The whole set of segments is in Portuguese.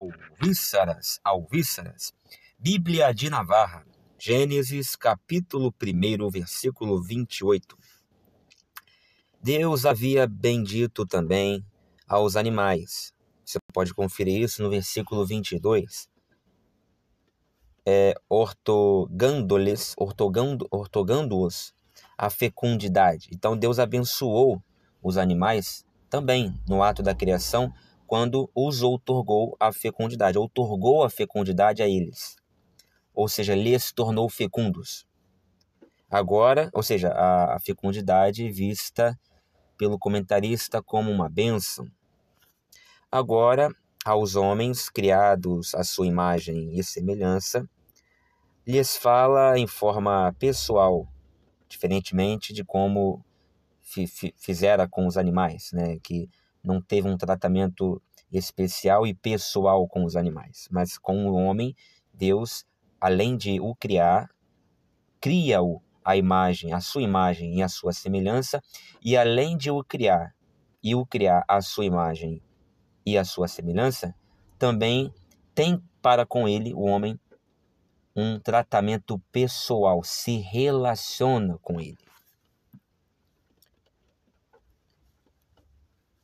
alvíceras, alvíceras. Bíblia de Navarra, Gênesis capítulo 1, versículo 28. Deus havia bendito também aos animais. Você pode conferir isso no versículo 22. É, ortogândoles, ortogando, ortogando-os a fecundidade. Então Deus abençoou os animais também no ato da criação quando os outorgou a fecundidade, outorgou a fecundidade a eles. Ou seja, lhes tornou fecundos. Agora, ou seja, a, a fecundidade vista pelo comentarista como uma bênção. Agora, aos homens criados à sua imagem e semelhança, lhes fala em forma pessoal, diferentemente de como fizera com os animais, né? que não teve um tratamento especial e pessoal com os animais, mas com o homem, Deus, além de o criar, cria-o a imagem, a sua imagem e a sua semelhança, e além de o criar e o criar a sua imagem e a sua semelhança, também tem para com ele, o homem, um tratamento pessoal, se relaciona com ele.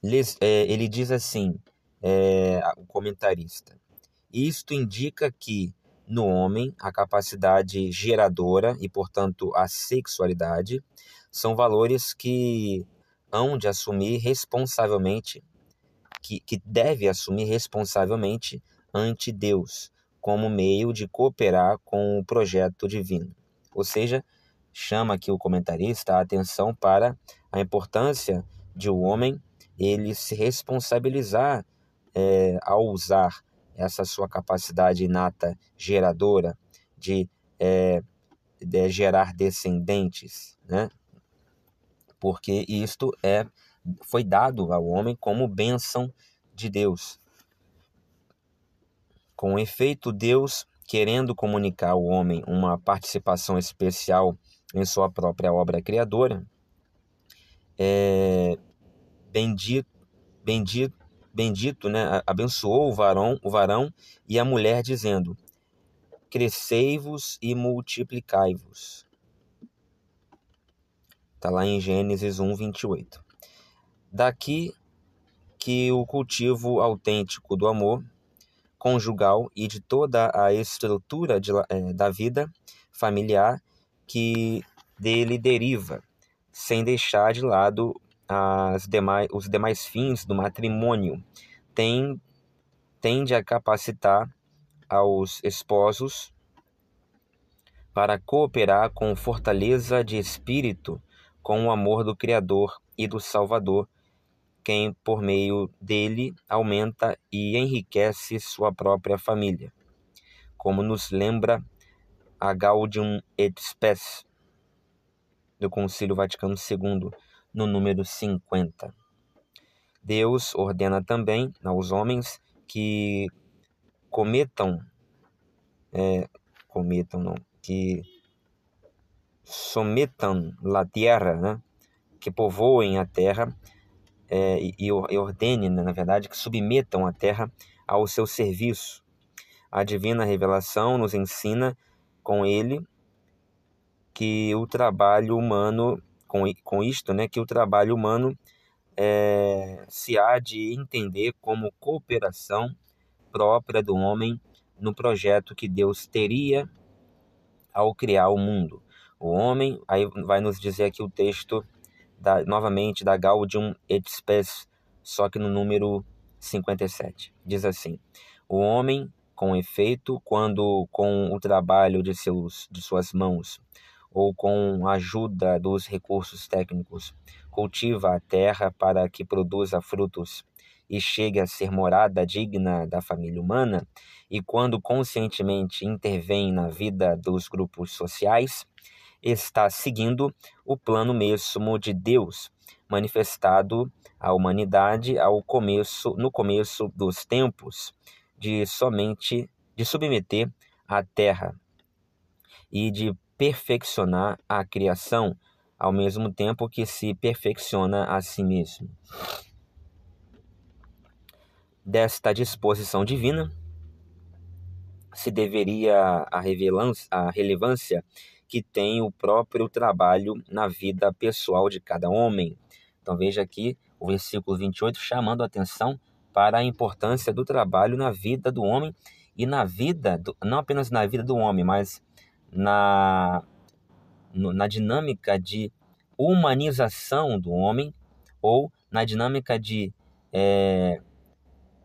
lhes, é, ele diz assim, é, o comentarista, isto indica que no homem a capacidade geradora e, portanto, a sexualidade são valores que hão de assumir responsavelmente, que, que deve assumir responsavelmente ante Deus, como meio de cooperar com o projeto divino. Ou seja, chama aqui o comentarista a atenção para a importância de o homem ele se responsabilizar é, ao usar essa sua capacidade inata geradora de, é, de gerar descendentes, né? Porque isto é foi dado ao homem como bênção de Deus. Com efeito, Deus, querendo comunicar ao homem uma participação especial em sua própria obra criadora, é, bendito, bendito, bendito, né? Abençoou o varão, o varão e a mulher dizendo: Crescei-vos e multiplicai-vos. Está lá em Gênesis 1, 28. Daqui que o cultivo autêntico do amor conjugal e de toda a estrutura de, é, da vida familiar que dele deriva, sem deixar de lado as demais, os demais fins do matrimônio, tem, tende a capacitar aos esposos para cooperar com fortaleza de espírito com o amor do Criador e do Salvador, quem por meio dele aumenta e enriquece sua própria família, como nos lembra a Gaudium et Spes do Concílio Vaticano II no número 50. Deus ordena também aos homens que cometam, é, cometam não, que sometam la terra, né? que povoem a terra é, e, e ordenem, né, na verdade, que submetam a terra ao seu serviço. A divina revelação nos ensina com ele que o trabalho humano com, com isto né, que o trabalho humano é, se há de entender como cooperação própria do homem no projeto que Deus teria ao criar o mundo. O homem, aí vai nos dizer aqui o texto da, novamente da Gaudium et Spes, só que no número 57. Diz assim: O homem, com efeito, quando com o trabalho de seus de suas mãos ou com a ajuda dos recursos técnicos. Cultiva a terra para que produza frutos e chegue a ser morada digna da família humana, e quando conscientemente intervém na vida dos grupos sociais, está seguindo o plano mesmo de Deus, manifestado à humanidade ao começo, no começo dos tempos, de somente de submeter a terra e de perfeccionar a criação ao mesmo tempo que se perfecciona a si mesmo. Desta disposição divina se deveria a, a relevância que tem o próprio trabalho na vida pessoal de cada homem. Então veja aqui o versículo 28 chamando a atenção para a importância do trabalho na vida do homem e na vida, do, não apenas na vida do homem, mas na, no, na dinâmica de humanização do homem ou na dinâmica de. É,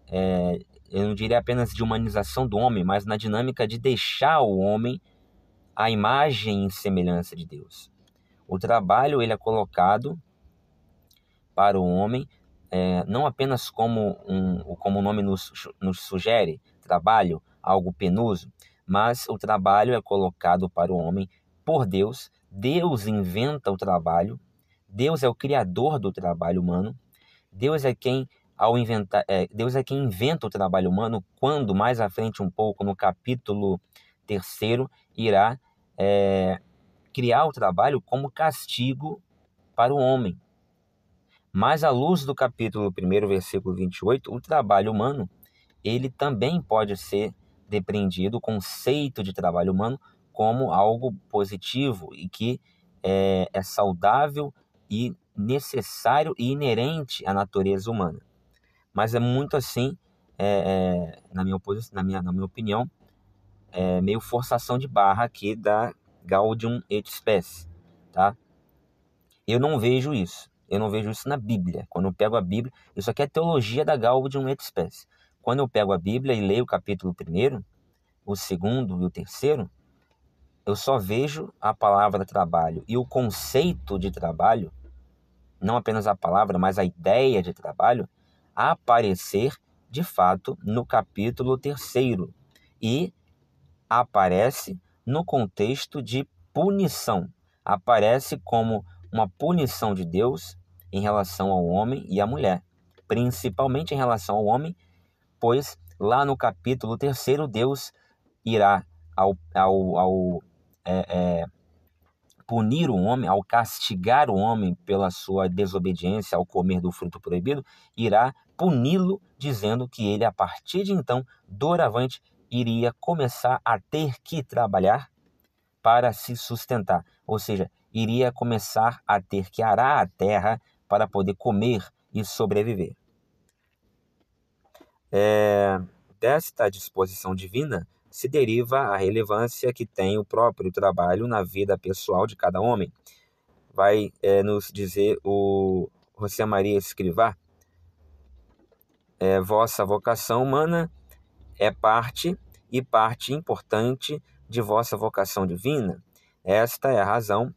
é, eu não diria apenas de humanização do homem, mas na dinâmica de deixar o homem a imagem e semelhança de Deus. O trabalho ele é colocado para o homem é, não apenas como, um, como o nome nos, nos sugere, trabalho, algo penoso, mas o trabalho é colocado para o homem por Deus. Deus inventa o trabalho, Deus é o criador do trabalho humano, Deus é quem ao inventar, é, Deus é quem inventa o trabalho humano. Quando mais à frente um pouco no capítulo terceiro irá é, criar o trabalho como castigo para o homem. Mas à luz do capítulo 1, versículo 28, o trabalho humano, ele também pode ser depreendido o conceito de trabalho humano como algo positivo e que é, é saudável e necessário e inerente à natureza humana. Mas é muito assim, é, é, na, minha oposição, na, minha, na minha opinião, é, meio forçação de barra aqui da Gaudium et Spes, tá? Eu não vejo isso. Eu não vejo isso na Bíblia. Quando eu pego a Bíblia, isso aqui é teologia da Gaudium et Spes. Quando eu pego a Bíblia e leio o capítulo primeiro, o segundo e o terceiro, eu só vejo a palavra trabalho e o conceito de trabalho, não apenas a palavra, mas a ideia de trabalho, aparecer de fato no capítulo terceiro e aparece no contexto de punição. Aparece como uma punição de Deus em relação ao homem e à mulher, principalmente em relação ao homem depois, lá no capítulo terceiro, Deus irá ao, ao, ao é, é, punir o homem, ao castigar o homem pela sua desobediência ao comer do fruto proibido, irá puni-lo, dizendo que ele, a partir de então, doravante, iria começar a ter que trabalhar para se sustentar. Ou seja, iria começar a ter que arar a terra para poder comer e sobreviver. É, desta disposição divina se deriva a relevância que tem o próprio trabalho na vida pessoal de cada homem. Vai é, nos dizer o José Maria Escrivá. É, vossa vocação humana é parte e parte importante de vossa vocação divina. Esta é a razão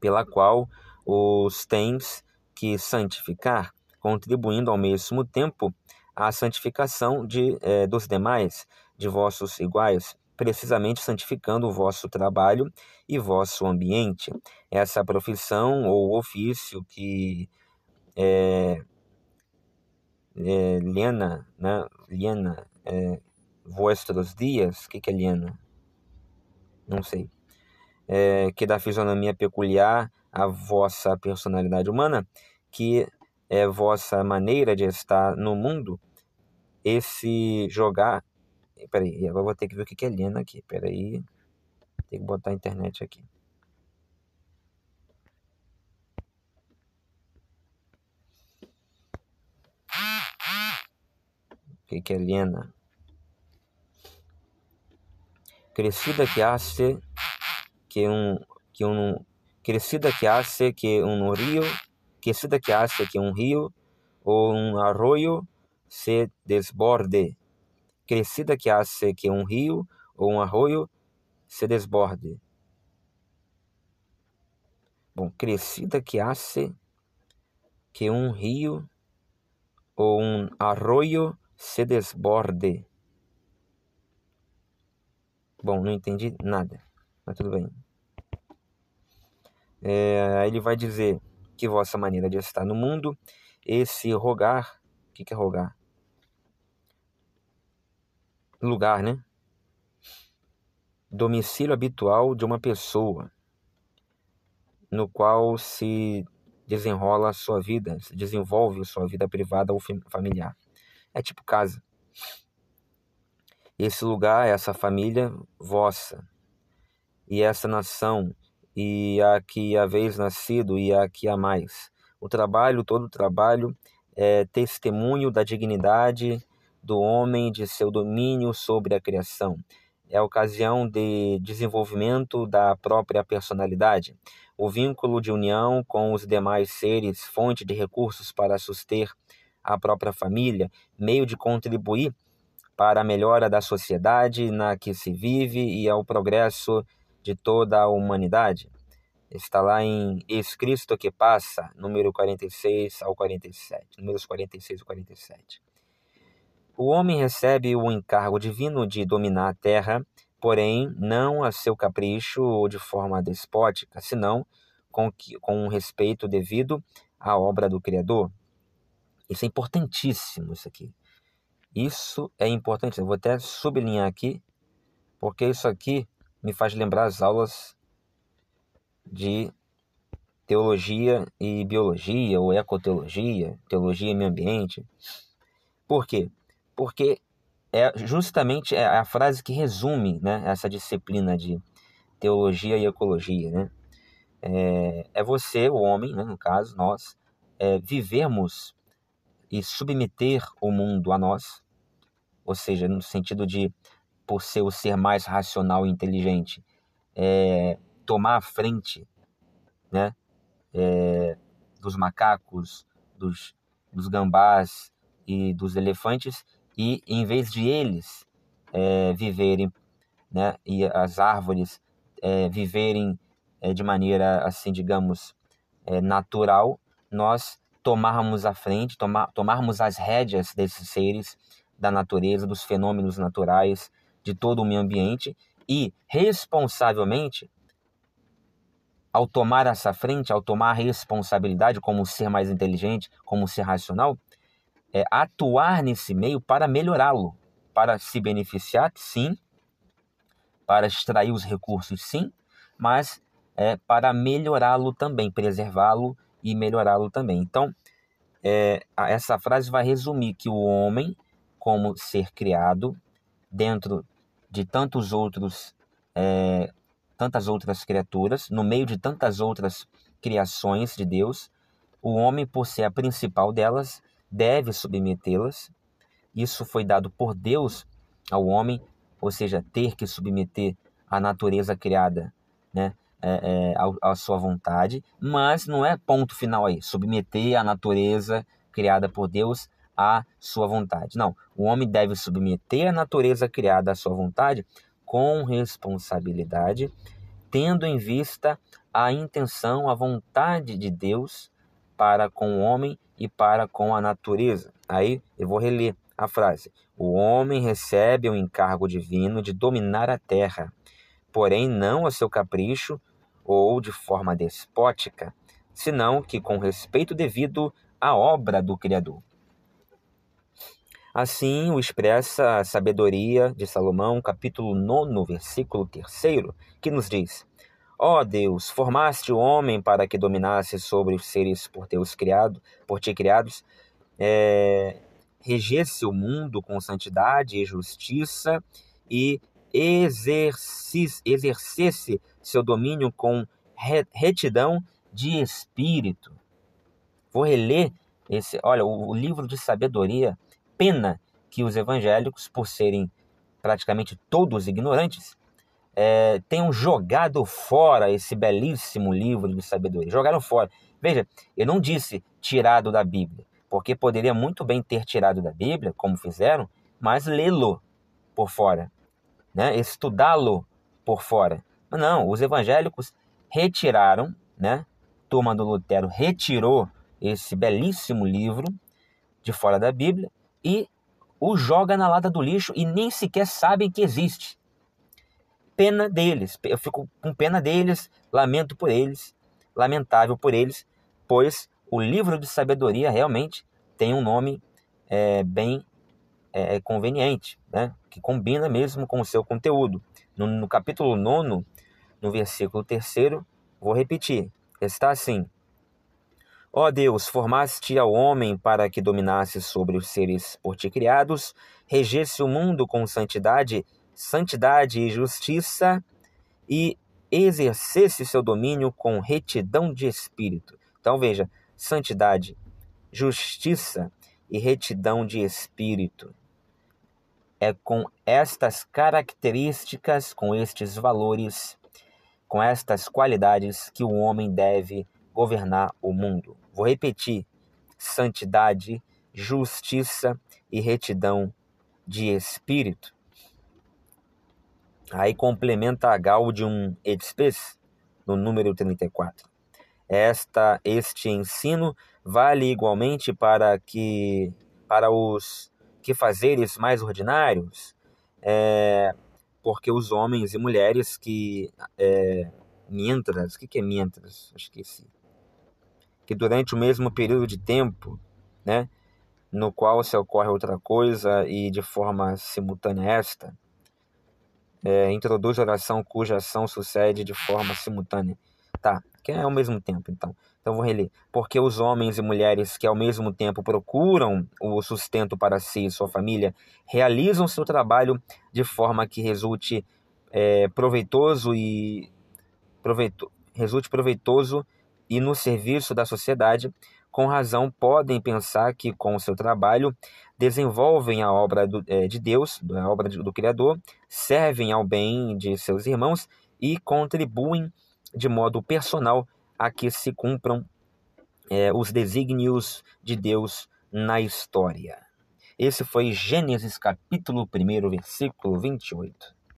pela qual os tens que santificar, contribuindo ao mesmo tempo a santificação de, é, dos demais, de vossos iguais, precisamente santificando o vosso trabalho e vosso ambiente. Essa profissão ou ofício que é, é, Liana, né? Liana, é, vuestros dias, o que, que é Liana? Não sei. É, que dá fisionomia peculiar à vossa personalidade humana, que é vossa maneira de estar no mundo, esse jogar. Peraí, agora vou ter que ver o que é Lena aqui. Peraí. Tem que botar a internet aqui. O que, que é Lena? Crescida que hace que um que um crescida que hace que um rio, crescida que hace que um rio ou um arroio se desborde. Crescida que hace que um rio ou um arroio se desborde. Bom, crescida que hace que um rio ou um arroio se desborde. Bom, não entendi nada, mas tudo bem. É, ele vai dizer que vossa maneira de estar no mundo, esse rogar, o que, que é rogar? lugar, né? Domicílio habitual de uma pessoa no qual se desenrola a sua vida, se desenvolve a sua vida privada ou familiar. É tipo casa. Esse lugar, essa família vossa, e essa nação, e a que haveis nascido, e a que há mais. O trabalho, todo o trabalho, é testemunho da dignidade do homem de seu domínio sobre a criação. É a ocasião de desenvolvimento da própria personalidade, o vínculo de união com os demais seres, fonte de recursos para suster a própria família, meio de contribuir para a melhora da sociedade na que se vive e ao progresso de toda a humanidade. Está lá em escrito que passa, número 46 ao 47, números 46 e 47. O homem recebe o encargo divino de dominar a terra, porém não a seu capricho ou de forma despótica, senão com, que, com um respeito devido à obra do Criador. Isso é importantíssimo, isso aqui. Isso é importante. Eu vou até sublinhar aqui, porque isso aqui me faz lembrar as aulas de teologia e biologia, ou ecoteologia, teologia e meio ambiente. Por quê? porque é justamente é a frase que resume né, essa disciplina de teologia e ecologia. Né? É, é você, o homem, né, no caso, nós, é, vivermos e submeter o mundo a nós, ou seja, no sentido de, por ser o ser mais racional e inteligente, é, tomar a frente né, é, dos macacos, dos, dos gambás e dos elefantes e em vez de eles é, viverem, né, e as árvores é, viverem é, de maneira, assim, digamos, é, natural, nós tomarmos a frente, tomar, tomarmos as rédeas desses seres, da natureza, dos fenômenos naturais, de todo o meio ambiente e responsavelmente, ao tomar essa frente, ao tomar a responsabilidade como ser mais inteligente, como ser racional, é, atuar nesse meio para melhorá-lo, para se beneficiar, sim, para extrair os recursos, sim, mas é, para melhorá-lo também, preservá-lo e melhorá-lo também. Então, é, essa frase vai resumir que o homem, como ser criado, dentro de tantos outros, é, tantas outras criaturas, no meio de tantas outras criações de Deus, o homem, por ser a principal delas, deve submetê-las. Isso foi dado por Deus ao homem, ou seja, ter que submeter a natureza criada né, é, é, à sua vontade, mas não é ponto final aí, submeter a natureza criada por Deus à sua vontade. Não, o homem deve submeter a natureza criada à sua vontade com responsabilidade, tendo em vista a intenção, a vontade de Deus para com o homem e para com a natureza. Aí eu vou reler a frase: O homem recebe o encargo divino de dominar a terra, porém não a seu capricho ou de forma despótica, senão que com respeito devido à obra do Criador. Assim o expressa a sabedoria de Salomão, capítulo 9, versículo 3, que nos diz: Ó oh Deus, formaste o homem para que dominasse sobre os seres por, teus criado, por ti criados, é, regesse o mundo com santidade e justiça e exercesse seu domínio com retidão de espírito. Vou reler esse, olha, o, o livro de sabedoria. Pena que os evangélicos, por serem praticamente todos ignorantes, é, tenham jogado fora esse belíssimo livro de sabedoria. Jogaram fora. Veja, eu não disse tirado da Bíblia, porque poderia muito bem ter tirado da Bíblia, como fizeram, mas lê-lo por fora, né? estudá-lo por fora. Mas não, os evangélicos retiraram, né? Turma do Lutero retirou esse belíssimo livro de fora da Bíblia e o joga na lata do lixo e nem sequer sabem que existe pena deles, eu fico com pena deles, lamento por eles, lamentável por eles, pois o livro de sabedoria realmente tem um nome é, bem é, conveniente, né? que combina mesmo com o seu conteúdo. No, no capítulo 9, no versículo 3, vou repetir, está assim: Ó oh Deus, formaste ao homem para que dominasse sobre os seres por ti criados, regesse o mundo com santidade santidade e justiça e exercesse seu domínio com retidão de espírito. Então veja, santidade, justiça e retidão de espírito. É com estas características, com estes valores, com estas qualidades que o homem deve governar o mundo. Vou repetir: santidade, justiça e retidão de espírito. Aí complementa a Gaudium et Spes, no número 34. Esta, este ensino vale igualmente para que para os que fazeres mais ordinários, é, porque os homens e mulheres que é, mientras, o que, que é mientras? Esqueci. Que durante o mesmo período de tempo, né, no qual se ocorre outra coisa e de forma simultânea esta, é, introduz oração cuja ação sucede de forma simultânea. Tá, que é ao mesmo tempo, então. Então vou reler. Porque os homens e mulheres que ao mesmo tempo procuram o sustento para si e sua família realizam seu trabalho de forma que resulte é, proveitoso e proveito, resulte proveitoso e no serviço da sociedade com razão, podem pensar que com o seu trabalho desenvolvem a obra do, é, de Deus, a obra do Criador, servem ao bem de seus irmãos e contribuem de modo personal a que se cumpram é, os desígnios de Deus na história. Esse foi Gênesis capítulo 1, versículo 28.